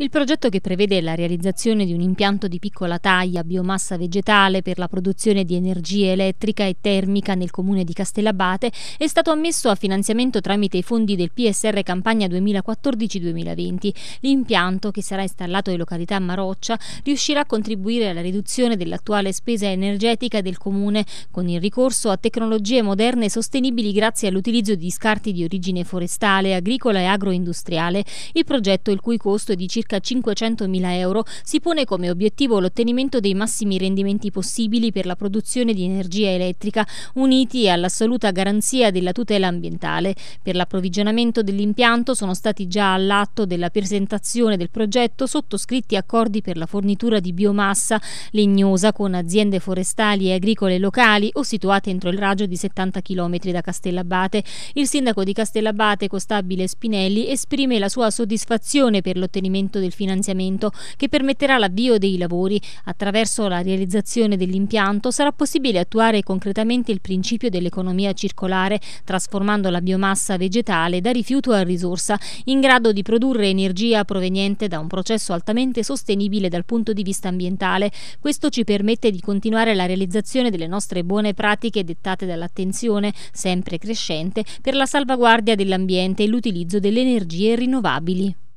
Il progetto che prevede la realizzazione di un impianto di piccola taglia a biomassa vegetale per la produzione di energia elettrica e termica nel comune di Castellabate è stato ammesso a finanziamento tramite i fondi del PSR Campagna 2014-2020. L'impianto, che sarà installato in località Maroccia, riuscirà a contribuire alla riduzione dell'attuale spesa energetica del comune con il ricorso a tecnologie moderne e sostenibili grazie all'utilizzo di scarti di origine forestale, agricola e agroindustriale. Il progetto, il cui costo è di circa circa 500.000 euro, si pone come obiettivo l'ottenimento dei massimi rendimenti possibili per la produzione di energia elettrica, uniti all'assoluta garanzia della tutela ambientale. Per l'approvvigionamento dell'impianto sono stati già all'atto della presentazione del progetto sottoscritti accordi per la fornitura di biomassa legnosa con aziende forestali e agricole locali o situate entro il raggio di 70 km da Castellabate. Il sindaco di Castellabate, Costabile Spinelli, esprime la sua soddisfazione per l'ottenimento 100% del finanziamento che permetterà l'avvio dei lavori. Attraverso la realizzazione dell'impianto sarà possibile attuare concretamente il principio dell'economia circolare, trasformando la biomassa vegetale da rifiuto a risorsa, in grado di produrre energia proveniente da un processo altamente sostenibile dal punto di vista ambientale. Questo ci permette di continuare la realizzazione delle nostre buone pratiche dettate dall'attenzione, sempre crescente, per la salvaguardia dell'ambiente e l'utilizzo delle energie rinnovabili.